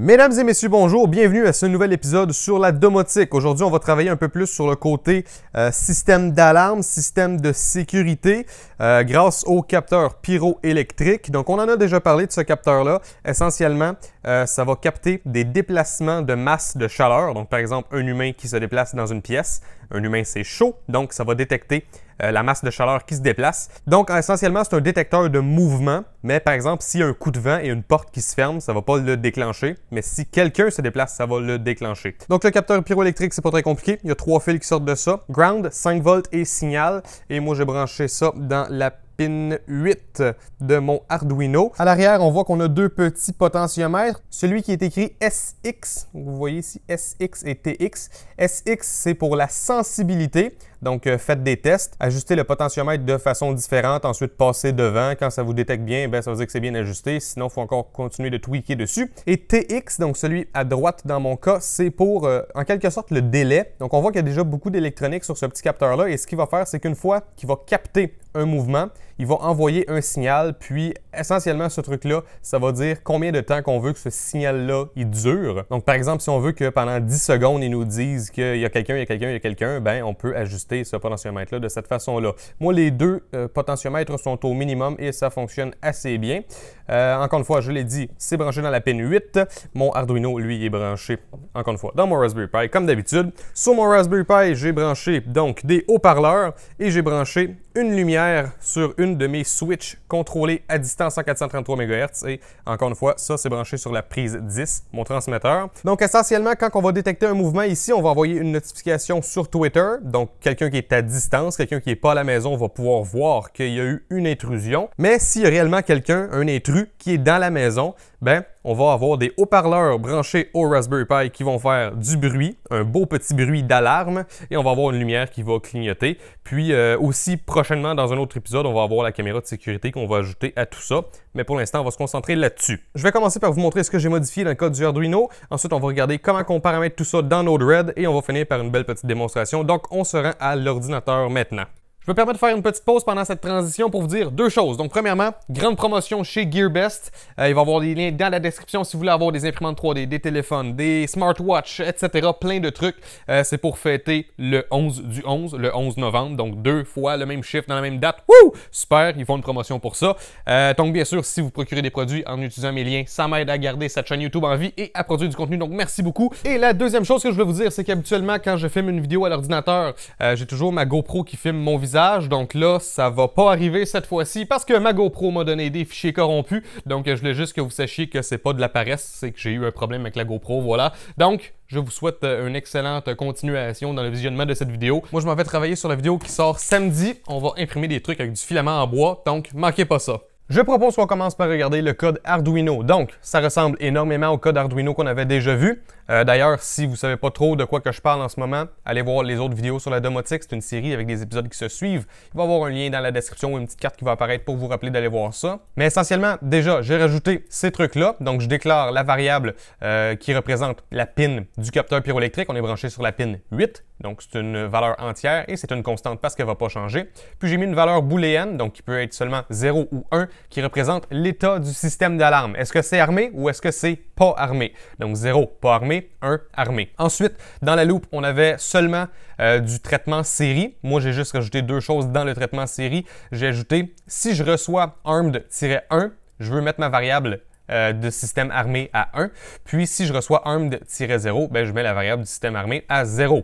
Mesdames et messieurs, bonjour, bienvenue à ce nouvel épisode sur la domotique. Aujourd'hui, on va travailler un peu plus sur le côté euh, système d'alarme, système de sécurité, euh, grâce au capteur pyroélectrique. Donc, on en a déjà parlé de ce capteur-là. Essentiellement, euh, ça va capter des déplacements de masse de chaleur. Donc, par exemple, un humain qui se déplace dans une pièce. Un humain, c'est chaud, donc ça va détecter euh, la masse de chaleur qui se déplace. Donc essentiellement, c'est un détecteur de mouvement, mais par exemple, s'il y a un coup de vent et une porte qui se ferme, ça va pas le déclencher, mais si quelqu'un se déplace, ça va le déclencher. Donc le capteur pyroélectrique, c'est pas très compliqué, il y a trois fils qui sortent de ça, ground, 5 volts et signal, et moi j'ai branché ça dans la pin 8 de mon Arduino. À l'arrière, on voit qu'on a deux petits potentiomètres. Celui qui est écrit SX, vous voyez ici SX et TX. SX, c'est pour la sensibilité. Donc, euh, faites des tests, ajustez le potentiomètre de façon différente, ensuite passez devant. Quand ça vous détecte bien, ben, ça veut dire que c'est bien ajusté. Sinon, il faut encore continuer de tweaker dessus. Et TX, donc celui à droite dans mon cas, c'est pour euh, en quelque sorte le délai. Donc, on voit qu'il y a déjà beaucoup d'électronique sur ce petit capteur-là. Et ce qu'il va faire, c'est qu'une fois qu'il va capter un mouvement, il va envoyer un signal, puis essentiellement ce truc-là, ça va dire combien de temps qu'on veut que ce signal-là il dure. Donc par exemple, si on veut que pendant 10 secondes, ils nous disent qu'il y a quelqu'un, il y a quelqu'un, il y a quelqu'un, ben on peut ajuster ce potentiomètre-là de cette façon-là. Moi, les deux euh, potentiomètres sont au minimum et ça fonctionne assez bien. Euh, encore une fois, je l'ai dit, c'est branché dans la pin 8. Mon Arduino, lui, est branché, encore une fois, dans mon Raspberry Pi, comme d'habitude. Sur mon Raspberry Pi, j'ai branché donc des haut-parleurs et j'ai branché une lumière sur une de mes switches contrôlées à distance en 433 MHz. Et encore une fois, ça, c'est branché sur la prise 10, mon transmetteur. Donc, essentiellement, quand on va détecter un mouvement ici, on va envoyer une notification sur Twitter. Donc, quelqu'un qui est à distance, quelqu'un qui n'est pas à la maison va pouvoir voir qu'il y a eu une intrusion. Mais s'il y a réellement quelqu'un, un intrus, qui est dans la maison, ben, on va avoir des haut-parleurs branchés au Raspberry Pi qui vont faire du bruit, un beau petit bruit d'alarme, et on va avoir une lumière qui va clignoter. Puis euh, aussi, prochainement, dans un autre épisode, on va avoir la caméra de sécurité qu'on va ajouter à tout ça. Mais pour l'instant, on va se concentrer là-dessus. Je vais commencer par vous montrer ce que j'ai modifié dans le code du Arduino. Ensuite, on va regarder comment on paramètre tout ça dans Node-RED, et on va finir par une belle petite démonstration. Donc, on se rend à l'ordinateur maintenant. Je me permets de faire une petite pause pendant cette transition pour vous dire deux choses. Donc, premièrement, grande promotion chez GearBest. Euh, il va y avoir des liens dans la description si vous voulez avoir des imprimantes 3D, des téléphones, des smartwatches, etc. Plein de trucs. Euh, c'est pour fêter le 11 du 11, le 11 novembre. Donc, deux fois le même chiffre dans la même date. Wouh! Super, ils font une promotion pour ça. Euh, donc, bien sûr, si vous procurez des produits en utilisant mes liens, ça m'aide à garder cette chaîne YouTube en vie et à produire du contenu. Donc, merci beaucoup. Et la deuxième chose que je veux vous dire, c'est qu'habituellement, quand je filme une vidéo à l'ordinateur, j'ai toujours ma GoPro qui filme mon visage donc là, ça va pas arriver cette fois-ci parce que ma GoPro m'a donné des fichiers corrompus. Donc je voulais juste que vous sachiez que c'est pas de la paresse, c'est que j'ai eu un problème avec la GoPro, voilà. Donc je vous souhaite euh, une excellente continuation dans le visionnement de cette vidéo. Moi, je m'en vais travailler sur la vidéo qui sort samedi. On va imprimer des trucs avec du filament en bois, donc manquez pas ça. Je propose qu'on commence par regarder le code Arduino. Donc, ça ressemble énormément au code Arduino qu'on avait déjà vu. Euh, d'ailleurs, si vous ne savez pas trop de quoi que je parle en ce moment, allez voir les autres vidéos sur la domotique. C'est une série avec des épisodes qui se suivent. Il va y avoir un lien dans la description ou une petite carte qui va apparaître pour vous rappeler d'aller voir ça. Mais essentiellement, déjà, j'ai rajouté ces trucs-là. Donc, je déclare la variable euh, qui représente la pin du capteur pyroélectrique. On est branché sur la pin 8. Donc, c'est une valeur entière et c'est une constante parce qu'elle ne va pas changer. Puis, j'ai mis une valeur booléenne, donc qui peut être seulement 0 ou 1, qui représente l'état du système d'alarme. Est-ce que c'est armé ou est-ce que c'est pas armé? Donc, 0, pas armé. 1 un armé. Ensuite, dans la loupe, on avait seulement euh, du traitement série. Moi, j'ai juste rajouté deux choses dans le traitement série. J'ai ajouté si je reçois armed-1, je veux mettre ma variable euh, de système armé à 1. Puis si je reçois armed-0, ben, je mets la variable du système armé à 0.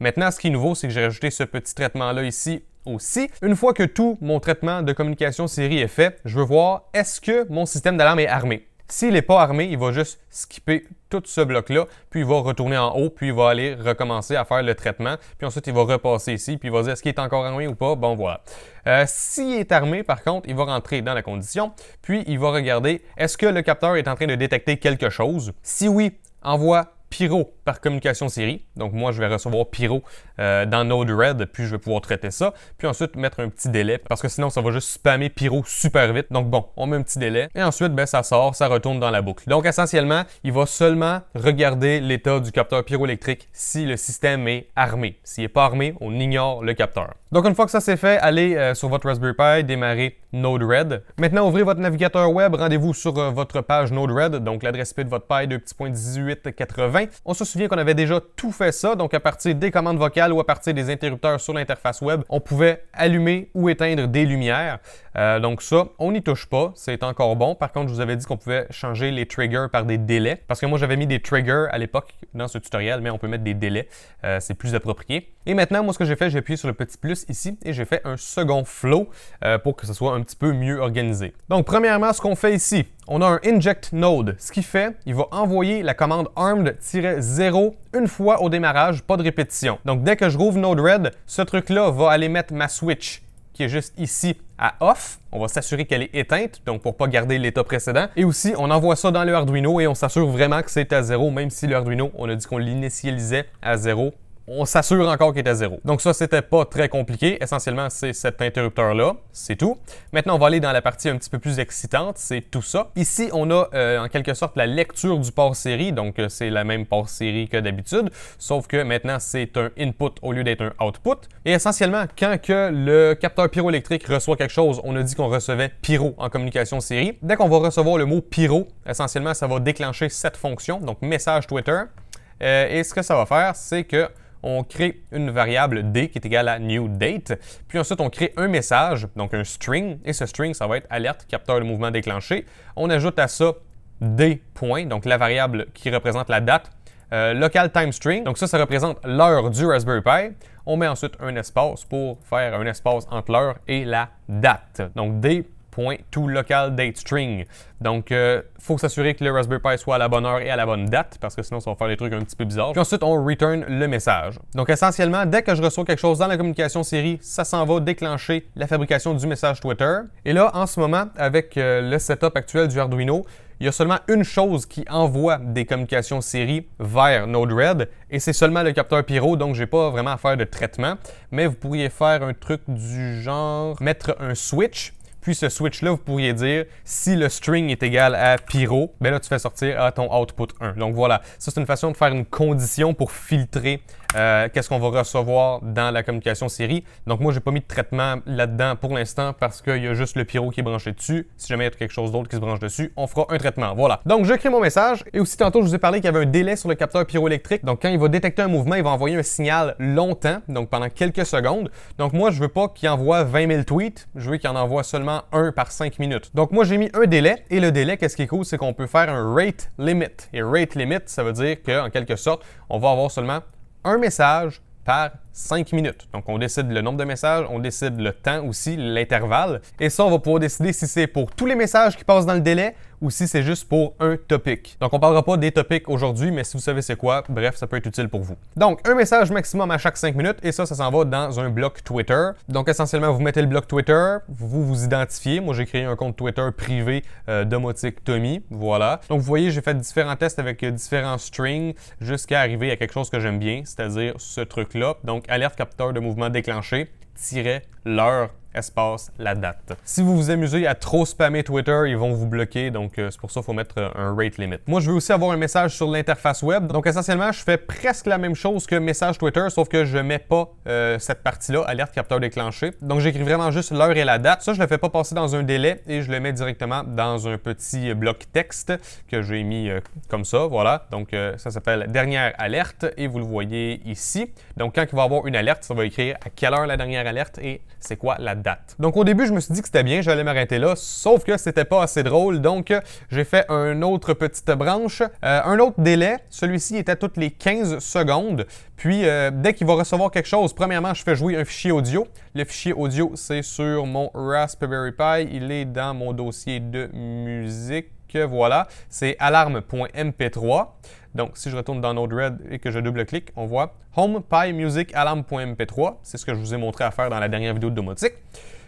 Maintenant, ce qui est nouveau, c'est que j'ai rajouté ce petit traitement-là ici aussi. Une fois que tout mon traitement de communication série est fait, je veux voir est-ce que mon système d'alarme est armé. S'il n'est pas armé, il va juste skipper tout ce bloc-là, puis il va retourner en haut, puis il va aller recommencer à faire le traitement, puis ensuite il va repasser ici, puis il va dire est-ce qu'il est encore armé ou pas. Bon, voilà. Euh, s'il est armé, par contre, il va rentrer dans la condition, puis il va regarder est-ce que le capteur est en train de détecter quelque chose. Si oui, envoie pyro par communication série. Donc moi, je vais recevoir Pyro euh, dans Node-RED, puis je vais pouvoir traiter ça. Puis ensuite, mettre un petit délai, parce que sinon, ça va juste spammer Pyro super vite. Donc bon, on met un petit délai. Et ensuite, ben, ça sort, ça retourne dans la boucle. Donc essentiellement, il va seulement regarder l'état du capteur pyroélectrique si le système est armé. S'il n'est pas armé, on ignore le capteur. Donc une fois que ça c'est fait, allez euh, sur votre Raspberry Pi, démarrer Node-RED. Maintenant, ouvrez votre navigateur web, rendez-vous sur euh, votre page Node-RED, donc l'adresse IP de votre Pi 2.1880. On se souviens qu'on avait déjà tout fait ça, donc à partir des commandes vocales ou à partir des interrupteurs sur l'interface web, on pouvait allumer ou éteindre des lumières. Euh, donc ça, on n'y touche pas, c'est encore bon. Par contre, je vous avais dit qu'on pouvait changer les triggers par des délais, parce que moi j'avais mis des triggers à l'époque dans ce tutoriel, mais on peut mettre des délais, euh, c'est plus approprié. Et maintenant, moi ce que j'ai fait, j'ai appuyé sur le petit plus ici et j'ai fait un second flow euh, pour que ce soit un petit peu mieux organisé. Donc premièrement, ce qu'on fait ici, on a un inject node. Ce qui fait, il va envoyer la commande armed-0 une fois au démarrage, pas de répétition. Donc dès que je rouvre Node-RED, ce truc-là va aller mettre ma switch qui est juste ici à off. On va s'assurer qu'elle est éteinte, donc pour pas garder l'état précédent. Et aussi, on envoie ça dans le Arduino et on s'assure vraiment que c'est à zéro, même si le Arduino, on a dit qu'on l'initialisait à zéro on s'assure encore qu'il est à zéro. Donc ça, c'était pas très compliqué. Essentiellement, c'est cet interrupteur-là. C'est tout. Maintenant, on va aller dans la partie un petit peu plus excitante. C'est tout ça. Ici, on a euh, en quelque sorte la lecture du port série. Donc, euh, c'est la même port série que d'habitude. Sauf que maintenant, c'est un input au lieu d'être un output. Et essentiellement, quand que le capteur pyroélectrique reçoit quelque chose, on a dit qu'on recevait pyro en communication série. Dès qu'on va recevoir le mot pyro, essentiellement, ça va déclencher cette fonction. Donc, message Twitter. Euh, et ce que ça va faire, c'est que on crée une variable d qui est égale à new date. Puis ensuite, on crée un message, donc un string, et ce string, ça va être alerte, capteur de mouvement déclenché. On ajoute à ça d points, donc la variable qui représente la date. Euh, local time string, donc ça, ça représente l'heure du Raspberry Pi. On met ensuite un espace pour faire un espace entre l'heure et la date. Donc d point local date string. Donc, il euh, faut s'assurer que le Raspberry Pi soit à la bonne heure et à la bonne date, parce que sinon, ça va faire des trucs un petit peu bizarres. Puis ensuite, on return le message. Donc, essentiellement, dès que je reçois quelque chose dans la communication série, ça s'en va déclencher la fabrication du message Twitter. Et là, en ce moment, avec euh, le setup actuel du Arduino, il y a seulement une chose qui envoie des communications série vers Node-RED, et c'est seulement le capteur pyro, donc j'ai pas vraiment à faire de traitement. Mais vous pourriez faire un truc du genre mettre un switch puis ce switch-là, vous pourriez dire, si le string est égal à pyro, ben là, tu fais sortir ah, ton output 1. Donc voilà, ça c'est une façon de faire une condition pour filtrer euh, qu'est-ce qu'on va recevoir dans la communication série. Donc moi, j'ai pas mis de traitement là-dedans pour l'instant parce qu'il y a juste le pyro qui est branché dessus. Si jamais il y a quelque chose d'autre qui se branche dessus, on fera un traitement. Voilà. Donc je crée mon message et aussi tantôt, je vous ai parlé qu'il y avait un délai sur le capteur pyroélectrique. Donc quand il va détecter un mouvement, il va envoyer un signal longtemps, donc pendant quelques secondes. Donc moi, je veux pas qu'il envoie 20 000 tweets, je veux qu'il en envoie seulement un par 5 minutes. Donc moi, j'ai mis un délai et le délai, qu'est-ce qui est cool, c'est qu'on peut faire un rate limit. Et rate limit, ça veut dire qu'en quelque sorte, on va avoir seulement un message par 5 minutes. Donc, on décide le nombre de messages, on décide le temps aussi, l'intervalle. Et ça, on va pouvoir décider si c'est pour tous les messages qui passent dans le délai ou si c'est juste pour un topic. Donc, on parlera pas des topics aujourd'hui, mais si vous savez c'est quoi, bref, ça peut être utile pour vous. Donc, un message maximum à chaque 5 minutes et ça, ça s'en va dans un bloc Twitter. Donc, essentiellement, vous mettez le bloc Twitter, vous vous identifiez. Moi, j'ai créé un compte Twitter privé euh, domotique Tommy. Voilà. Donc, vous voyez, j'ai fait différents tests avec euh, différents strings jusqu'à arriver à quelque chose que j'aime bien, c'est-à-dire ce truc-là. Donc, donc, alerte capteur de mouvement déclenché, tirait l'heure espace, la date. Si vous vous amusez à trop spammer Twitter, ils vont vous bloquer, donc euh, c'est pour ça qu'il faut mettre euh, un rate limit. Moi, je veux aussi avoir un message sur l'interface web, donc essentiellement, je fais presque la même chose que message Twitter, sauf que je mets pas euh, cette partie-là, alerte capteur déclenché. Donc j'écris vraiment juste l'heure et la date. Ça, je le fais pas passer dans un délai et je le mets directement dans un petit bloc texte que j'ai mis comme ça, voilà. Donc ça s'appelle dernière alerte et vous le voyez ici. Donc quand il va avoir une alerte, ça va écrire à quelle heure la dernière alerte et c'est quoi la date donc au début, je me suis dit que c'était bien, j'allais m'arrêter là, sauf que c'était pas assez drôle, donc euh, j'ai fait une autre petite branche, euh, un autre délai. Celui-ci était toutes les 15 secondes. Puis euh, dès qu'il va recevoir quelque chose, premièrement, je fais jouer un fichier audio. Le fichier audio, c'est sur mon Raspberry Pi. Il est dans mon dossier de musique voilà, c'est alarme.mp3. Donc, si je retourne dans Node-RED et que je double-clique, on voit Home Pie Music Alarm.mp3. C'est ce que je vous ai montré à faire dans la dernière vidéo de domotique.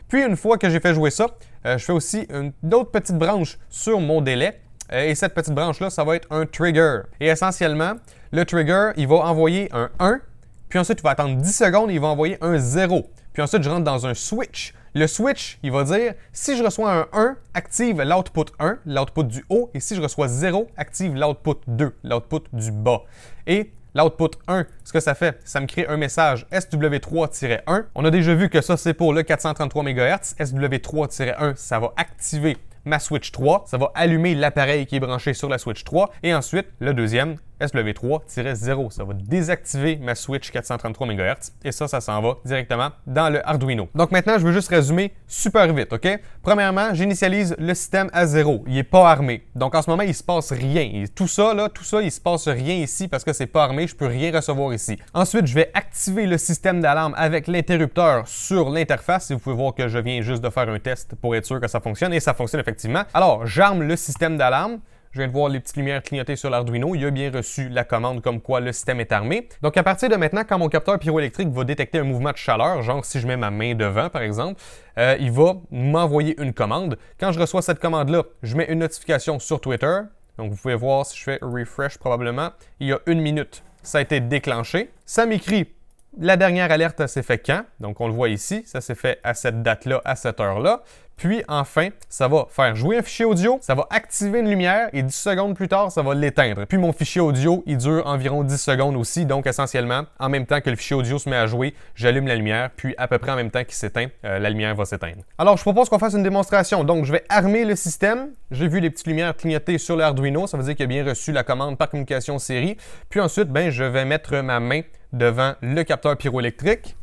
Puis, une fois que j'ai fait jouer ça, euh, je fais aussi une autre petite branche sur mon délai. Euh, et cette petite branche-là, ça va être un trigger. Et essentiellement, le trigger, il va envoyer un 1, puis ensuite, il va attendre 10 secondes il va envoyer un 0. Puis ensuite, je rentre dans un switch le switch, il va dire si je reçois un 1, active l'output 1, l'output du haut, et si je reçois 0, active l'output 2, l'output du bas. Et L'output 1, ce que ça fait, ça me crée un message SW3-1. On a déjà vu que ça, c'est pour le 433 MHz. SW3-1, ça va activer ma Switch 3, ça va allumer l'appareil qui est branché sur la Switch 3, et ensuite, le deuxième, SW3-0. E ça va désactiver ma Switch 433 MHz et ça, ça s'en va directement dans le Arduino. Donc maintenant, je veux juste résumer super vite, OK? Premièrement, j'initialise le système à zéro. Il n'est pas armé. Donc en ce moment, il ne se passe rien. tout ça, là, tout ça, il se passe rien ici parce que c'est pas armé. Je peux rien recevoir ici. Ensuite, je vais activer le système d'alarme avec l'interrupteur sur l'interface. Et vous pouvez voir que je viens juste de faire un test pour être sûr que ça fonctionne et ça fonctionne effectivement. Alors, j'arme le système d'alarme. Je viens de voir les petites lumières clignoter sur l'Arduino. Il a bien reçu la commande comme quoi le système est armé. Donc à partir de maintenant, quand mon capteur pyroélectrique va détecter un mouvement de chaleur, genre si je mets ma main devant par exemple, euh, il va m'envoyer une commande. Quand je reçois cette commande-là, je mets une notification sur Twitter. Donc vous pouvez voir si je fais refresh probablement. Il y a une minute, ça a été déclenché. Ça m'écrit la dernière alerte, s'est fait quand? Donc, on le voit ici, ça s'est fait à cette date-là, à cette heure-là. Puis enfin, ça va faire jouer un fichier audio, ça va activer une lumière et 10 secondes plus tard, ça va l'éteindre. Puis mon fichier audio, il dure environ 10 secondes aussi, donc essentiellement, en même temps que le fichier audio se met à jouer, j'allume la lumière, puis à peu près en même temps qu'il s'éteint, euh, la lumière va s'éteindre. Alors, je propose qu'on fasse une démonstration. Donc, je vais armer le système. J'ai vu les petites lumières clignoter sur l'Arduino, ça veut dire qu'il a bien reçu la commande par communication série. Puis ensuite, ben, je vais mettre ma main devant le capteur pyroélectrique.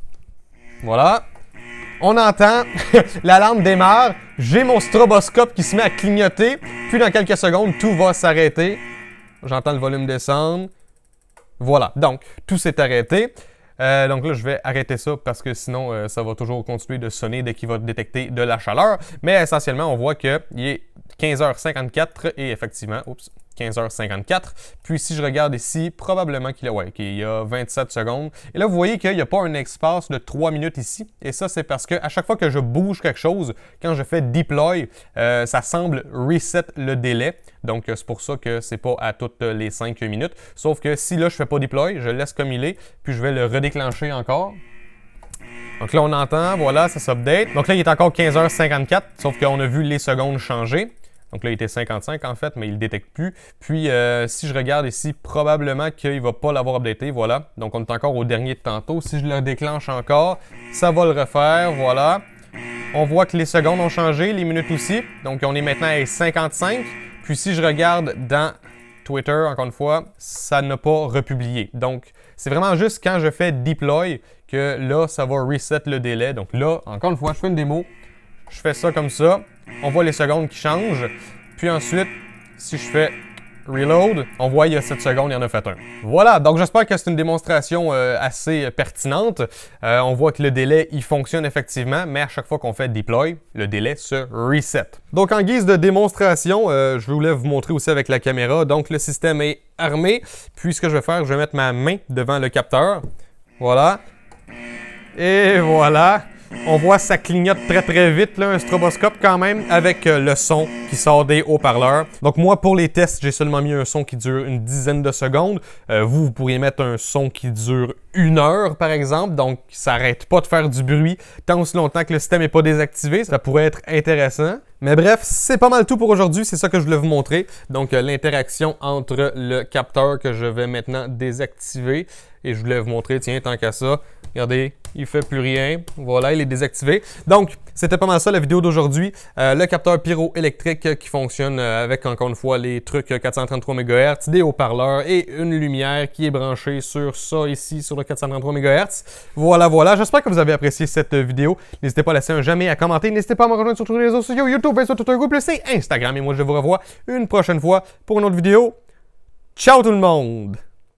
Voilà on entend, la lampe démarre, j'ai mon stroboscope qui se met à clignoter, puis dans quelques secondes, tout va s'arrêter. J'entends le volume descendre. Voilà, donc tout s'est arrêté. Euh, donc là, je vais arrêter ça parce que sinon, euh, ça va toujours continuer de sonner dès qu'il va détecter de la chaleur. Mais essentiellement, on voit qu'il est 15h54 et effectivement, oups, 15h54. Puis si je regarde ici, probablement qu'il ouais, qu y a 27 secondes. Et là, vous voyez qu'il n'y a pas un espace de 3 minutes ici. Et ça, c'est parce que à chaque fois que je bouge quelque chose, quand je fais deploy, euh, ça semble reset le délai. Donc, euh, c'est pour ça que c'est pas à toutes les 5 minutes. Sauf que si là, je fais pas deploy, je laisse comme il est, puis je vais le redéclencher encore. Donc là, on entend, voilà, ça s'update. Donc là, il est encore 15h54, sauf qu'on a vu les secondes changer. Donc là, il était 55 en fait, mais il ne détecte plus. Puis, euh, si je regarde ici, probablement qu'il ne va pas l'avoir updaté. Voilà. Donc, on est encore au dernier de tantôt. Si je le déclenche encore, ça va le refaire. Voilà. On voit que les secondes ont changé, les minutes aussi. Donc, on est maintenant à 55. Puis, si je regarde dans Twitter, encore une fois, ça n'a pas republié. Donc, c'est vraiment juste quand je fais deploy que là, ça va reset le délai. Donc là, encore une fois, je fais une démo. Je fais ça comme ça on voit les secondes qui changent. Puis ensuite, si je fais reload, on voit il y a 7 secondes, il y en a fait un. Voilà, donc j'espère que c'est une démonstration euh, assez euh, pertinente. Euh, on voit que le délai, il fonctionne effectivement, mais à chaque fois qu'on fait deploy, le délai se reset. Donc en guise de démonstration, je voulais vous montrer aussi avec la caméra, donc le système est armé. Puis ce que je vais faire, je vais mettre ma main devant le capteur. Voilà. Et voilà. On voit ça clignote très très vite, là, un stroboscope quand même, avec euh, le son qui sort des haut-parleurs. Donc moi, pour les tests, j'ai seulement mis un son qui dure une dizaine de secondes. Euh, vous, vous pourriez mettre un son qui dure une heure, par exemple, donc ça n'arrête pas de faire du bruit tant aussi longtemps que le système n'est pas désactivé. Ça pourrait être intéressant. Mais bref, c'est pas mal tout pour aujourd'hui, c'est ça que je voulais vous montrer. Donc euh, l'interaction entre le capteur que je vais maintenant désactiver et je voulais vous montrer, tiens, tant qu'à ça, regardez, il fait plus rien. Voilà, il est désactivé. Donc, c'était pas mal ça la vidéo d'aujourd'hui. Euh, le capteur pyroélectrique qui fonctionne euh, avec, encore une fois, les trucs 433 euh, MHz, des haut-parleurs et une lumière qui est branchée sur ça ici, sur le 433 MHz. Voilà, voilà. J'espère que vous avez apprécié cette vidéo. N'hésitez pas à laisser un jamais, à commenter. N'hésitez pas à me rejoindre sur tous les réseaux sociaux, YouTube, Facebook, Twitter, tout Instagram. Et moi, je vous revois une prochaine fois pour une autre vidéo. Ciao tout le monde!